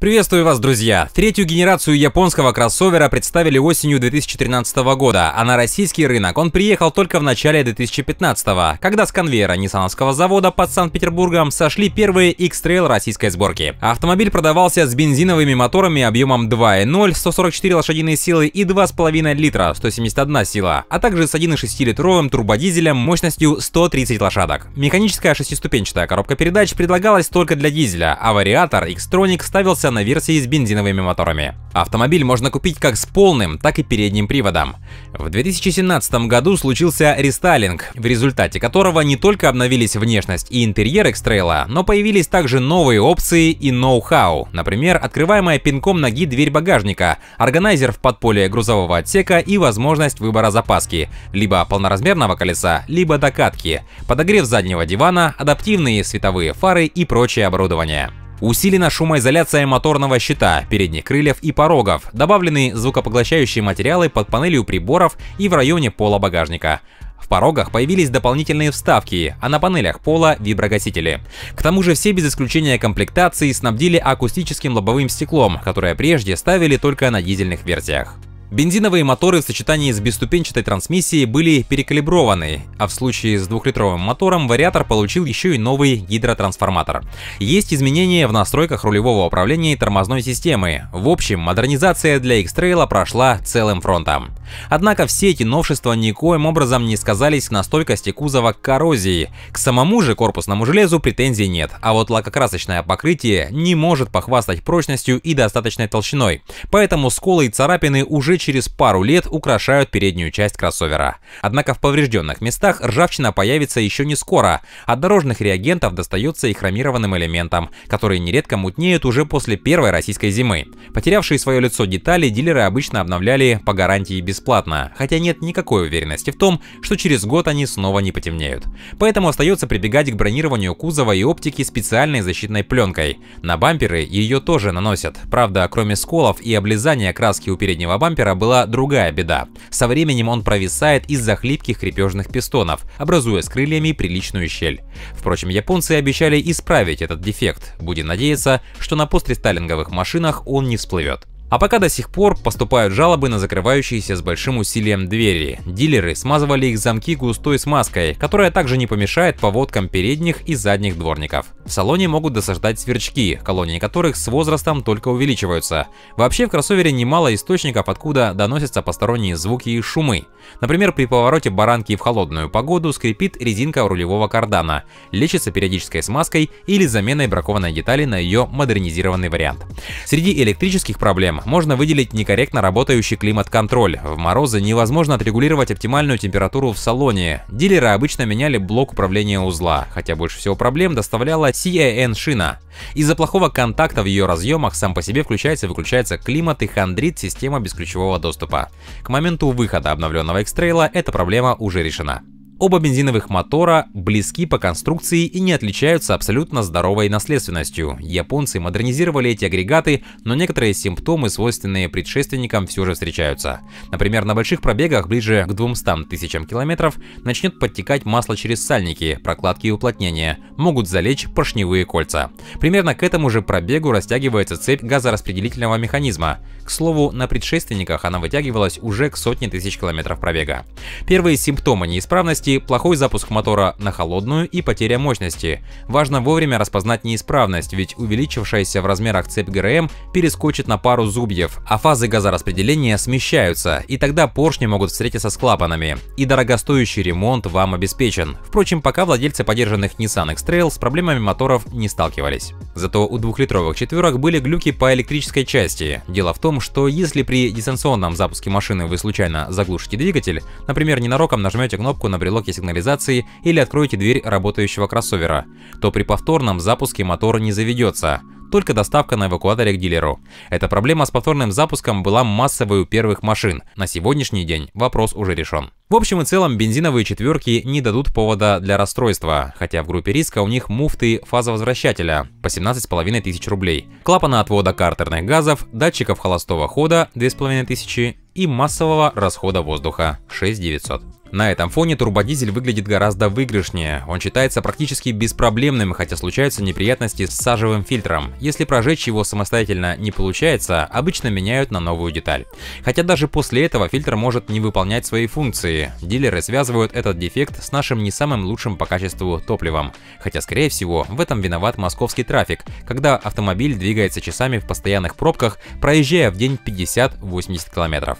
Приветствую вас, друзья! Третью генерацию японского кроссовера представили осенью 2013 года, а на российский рынок он приехал только в начале 2015, когда с конвейера Ниссановского завода под Санкт-Петербургом сошли первые X-Trail российской сборки. Автомобиль продавался с бензиновыми моторами объемом 2.0, 144 лошадиные силы и 2,5 литра, 171 сила, а также с 1,6-литровым турбодизелем мощностью 130 лошадок. Механическая шестиступенчатая коробка передач предлагалась только для дизеля, а вариатор X-Tronic ставился делается на версии с бензиновыми моторами. Автомобиль можно купить как с полным, так и передним приводом. В 2017 году случился рестайлинг, в результате которого не только обновились внешность и интерьер x но появились также новые опции и ноу-хау, например, открываемая пинком ноги дверь багажника, органайзер в подполье грузового отсека и возможность выбора запаски, либо полноразмерного колеса, либо докатки, подогрев заднего дивана, адаптивные световые фары и прочее оборудование. Усилена шумоизоляция моторного щита, передних крыльев и порогов, добавлены звукопоглощающие материалы под панелью приборов и в районе пола багажника. В порогах появились дополнительные вставки, а на панелях пола виброгасители. К тому же все без исключения комплектации снабдили акустическим лобовым стеклом, которое прежде ставили только на дизельных версиях. Бензиновые моторы в сочетании с бесступенчатой трансмиссией были перекалиброваны, а в случае с двухлитровым мотором вариатор получил еще и новый гидротрансформатор. Есть изменения в настройках рулевого управления и тормозной системы. В общем, модернизация для X-Trail прошла целым фронтом. Однако все эти новшества никоим образом не сказались на стойкости кузова к коррозии. К самому же корпусному железу претензий нет, а вот лакокрасочное покрытие не может похвастать прочностью и достаточной толщиной, поэтому сколы и царапины уже через пару лет украшают переднюю часть кроссовера. Однако в поврежденных местах ржавчина появится еще не скоро, от дорожных реагентов достается и хромированным элементам, которые нередко мутнеют уже после первой российской зимы. Потерявшие свое лицо детали дилеры обычно обновляли по гарантии без бесплатно, хотя нет никакой уверенности в том, что через год они снова не потемнеют. Поэтому остается прибегать к бронированию кузова и оптики специальной защитной пленкой. На бамперы ее тоже наносят. Правда, кроме сколов и облизания краски у переднего бампера была другая беда. Со временем он провисает из-за хлипких крепежных пистонов, образуя с крыльями приличную щель. Впрочем, японцы обещали исправить этот дефект. Будем надеяться, что на сталинговых машинах он не всплывет. А пока до сих пор поступают жалобы на закрывающиеся с большим усилием двери. Дилеры смазывали их замки густой смазкой, которая также не помешает поводкам передних и задних дворников. В салоне могут досаждать сверчки, колонии которых с возрастом только увеличиваются. Вообще в кроссовере немало источников, откуда доносятся посторонние звуки и шумы. Например, при повороте баранки в холодную погоду скрипит резинка рулевого кардана, лечится периодической смазкой или заменой бракованной детали на ее модернизированный вариант. Среди электрических проблем можно выделить некорректно работающий климат-контроль. В морозы невозможно отрегулировать оптимальную температуру в салоне. Дилеры обычно меняли блок управления узла, хотя больше всего проблем доставляла CAN шина. Из-за плохого контакта в ее разъемах сам по себе включается и выключается климат и хандрит система без ключевого доступа. К моменту выхода обновленного X-Trail а эта проблема уже решена. Оба бензиновых мотора близки по конструкции и не отличаются абсолютно здоровой наследственностью. Японцы модернизировали эти агрегаты, но некоторые симптомы, свойственные предшественникам, все же встречаются. Например, на больших пробегах ближе к 200 тысячам километров начнет подтекать масло через сальники, прокладки и уплотнения, могут залечь поршневые кольца. Примерно к этому же пробегу растягивается цепь газораспределительного механизма. К слову, на предшественниках она вытягивалась уже к сотне тысяч километров пробега. Первые симптомы неисправности поломки, плохой запуск мотора на холодную и потеря мощности. Важно вовремя распознать неисправность, ведь увеличившаяся в размерах цепь ГРМ перескочит на пару зубьев, а фазы газораспределения смещаются, и тогда поршни могут встретиться с клапанами. И дорогостоящий ремонт вам обеспечен. Впрочем, пока владельцы подержанных Nissan X-Trail с проблемами моторов не сталкивались. Зато у двухлитровых четверок были глюки по электрической части. Дело в том, что если при дистанционном запуске машины вы случайно заглушите двигатель, например, ненароком нажмете кнопку на брелок блоке сигнализации или откроете дверь работающего кроссовера, то при повторном запуске мотор не заведется, только доставка на эвакуаторе к дилеру. Эта проблема с повторным запуском была массовой у первых машин. На сегодняшний день вопрос уже решен. В общем и целом, бензиновые четверки не дадут повода для расстройства, хотя в группе риска у них муфты фазовозвращателя по 17,5 тысяч рублей, клапана отвода картерных газов, датчиков холостого хода 2,5 тысячи и массового расхода воздуха 6900. На этом фоне турбодизель выглядит гораздо выигрышнее, он считается практически беспроблемным, хотя случаются неприятности с сажевым фильтром. Если прожечь его самостоятельно не получается, обычно меняют на новую деталь. Хотя даже после этого фильтр может не выполнять свои функции. Дилеры связывают этот дефект с нашим не самым лучшим по качеству топливом. Хотя скорее всего в этом виноват московский трафик, когда автомобиль двигается часами в постоянных пробках, проезжая в день 50-80 километров.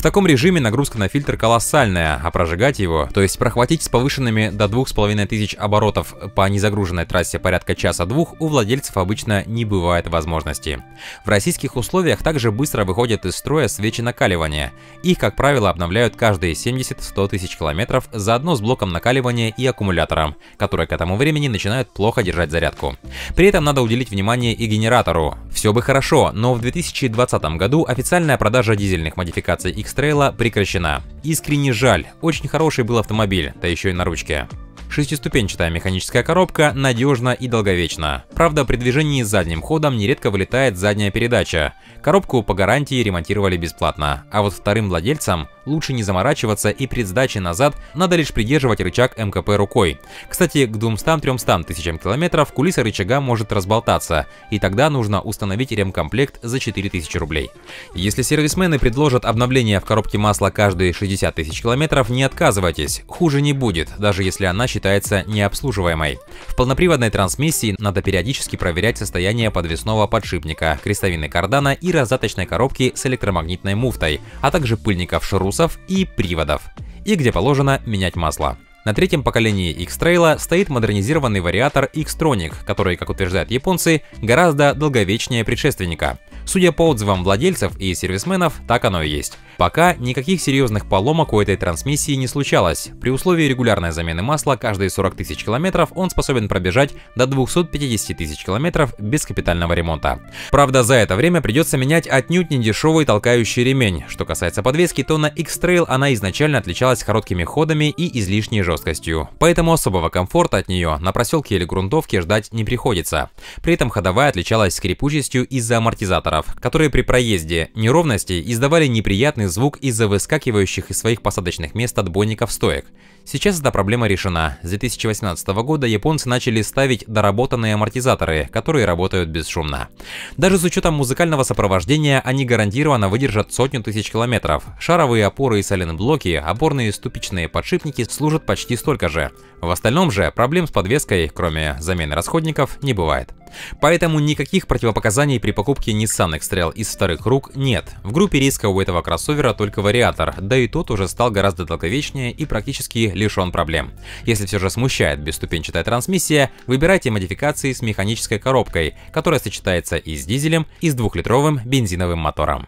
В таком режиме нагрузка на фильтр колоссальная, а прожигать его, то есть прохватить с повышенными до 2500 оборотов по незагруженной трассе порядка часа-двух, у владельцев обычно не бывает возможности. В российских условиях также быстро выходят из строя свечи накаливания. Их, как правило, обновляют каждые 70-100 тысяч километров, заодно с блоком накаливания и аккумулятором, которые к этому времени начинают плохо держать зарядку. При этом надо уделить внимание и генератору. Все бы хорошо, но в 2020 году официальная продажа дизельных модификаций X X-Trail а прекращена. Искренне жаль, очень хороший был автомобиль, да еще и на ручке. Шестиступенчатая механическая коробка надежна и долговечна. Правда, при движении задним ходом нередко вылетает задняя передача. Коробку по гарантии ремонтировали бесплатно, а вот вторым владельцам лучше не заморачиваться и при сдаче назад надо лишь придерживать рычаг МКП рукой. Кстати, к 200-300 тысячам километров кулиса рычага может разболтаться, и тогда нужно установить ремкомплект за 4000 рублей. Если сервисмены предложат обновление в коробке масла каждые 60 тысяч километров, не отказывайтесь, хуже не будет, даже если она считается считается необслуживаемой. В полноприводной трансмиссии надо периодически проверять состояние подвесного подшипника, крестовины кардана и раздаточной коробки с электромагнитной муфтой, а также пыльников шрусов и приводов. И где положено менять масло. На третьем поколении X-Trail стоит модернизированный вариатор X-Tronic, который, как утверждают японцы, гораздо долговечнее предшественника. Судя по отзывам владельцев и сервисменов, так оно и есть. Пока никаких серьезных поломок у этой трансмиссии не случалось. При условии регулярной замены масла каждые 40 тысяч километров он способен пробежать до 250 тысяч километров без капитального ремонта. Правда, за это время придется менять отнюдь не дешевый толкающий ремень. Что касается подвески, то на X-Trail она изначально отличалась короткими ходами и излишней жесткостью. Поэтому особого комфорта от нее на проселке или грунтовке ждать не приходится. При этом ходовая отличалась скрипучестью из-за амортизаторов, которые при проезде неровности издавали неприятный звук из-за выскакивающих из своих посадочных мест отбойников стоек. Сейчас эта проблема решена. С 2018 года японцы начали ставить доработанные амортизаторы, которые работают бесшумно. Даже с учетом музыкального сопровождения они гарантированно выдержат сотню тысяч километров. Шаровые опоры и сайлент-блоки, опорные ступичные подшипники служат почти столько же. В остальном же проблем с подвеской, кроме замены расходников, не бывает. Поэтому никаких противопоказаний при покупке Nissan X-Trail из вторых рук нет. В группе риска у этого кроссовера севера только вариатор, да и тот уже стал гораздо долговечнее и практически лишен проблем. Если все же смущает бесступенчатая трансмиссия, выбирайте модификации с механической коробкой, которая сочетается и с дизелем, и с двухлитровым бензиновым мотором.